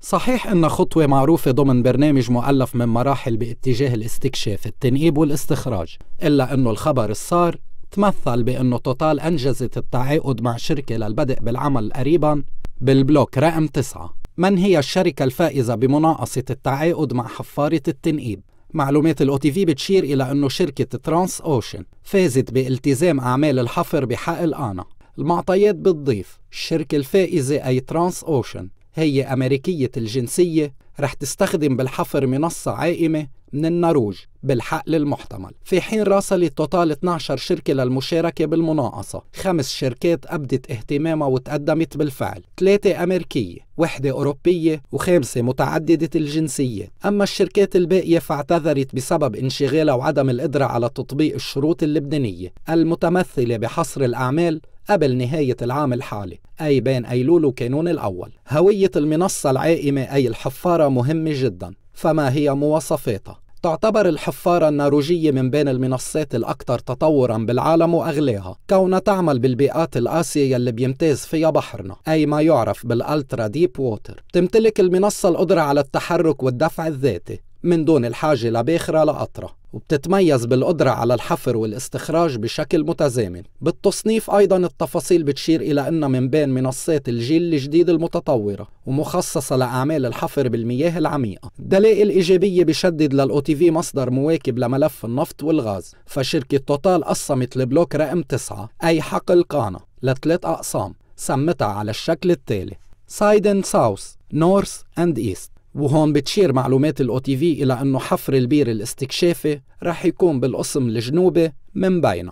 صحيح إن خطوة معروفة ضمن برنامج مؤلف من مراحل باتجاه الاستكشاف التنقيب والاستخراج إلا أنه الخبر الصار تمثل بأنه توتال أنجزت التعاقد مع شركة للبدء بالعمل قريبا بالبلوك رقم 9 من هي الشركة الفائزة بمناقصة التعاقد مع حفارة التنقيب معلومات الاو تي في بتشير الى انه شركه ترانس اوشن فازت بالتزام اعمال الحفر بحق الانا المعطيات بتضيف الشركة الفائزة أي ترانس أوشن هي أمريكية الجنسية رح تستخدم بالحفر منصة عائمة من النروج بالحقل المحتمل في حين راسلت توتال 12 شركة للمشاركة بالمناقصة خمس شركات أبدت اهتمامها وتقدمت بالفعل ثلاثة أمريكية وحدة أوروبية وخامسة متعددة الجنسيات أما الشركات الباقية فاعتذرت بسبب انشغالها وعدم القدرة على تطبيق الشروط اللبنانية المتمثلة بحصر الأعمال قبل نهاية العام الحالي أي بين أيلول وكانون الأول هوية المنصة العائمة أي الحفارة مهمة جدا فما هي مواصفاتها؟ تعتبر الحفارة الناروجية من بين المنصات الأكثر تطورا بالعالم وأغلاها كونها تعمل بالبيئات القاسية يلي بيمتاز فيها بحرنا أي ما يعرف بالألترا ديب ووتر تمتلك المنصة القدرة على التحرك والدفع الذاتي من دون الحاجة لباخرة لقطرة وبتتميز بالقدرة على الحفر والاستخراج بشكل متزامن بالتصنيف أيضا التفاصيل بتشير إلى أنها من بين منصات الجيل الجديد المتطورة ومخصصة لأعمال الحفر بالمياه العميقة دلائل إيجابية بشدد للأوتي في مصدر مواكب لملف النفط والغاز فشركة توتال قسمت البلوك رقم 9 أي حقل قانا لثلاث أقسام سمتها على الشكل التالي سايدن ساوث نورث أند إيست وهون بتشير معلومات الاو تي في إلى أنه حفر البير الاستكشافي رح يكون بالقسم الجنوبي من بينه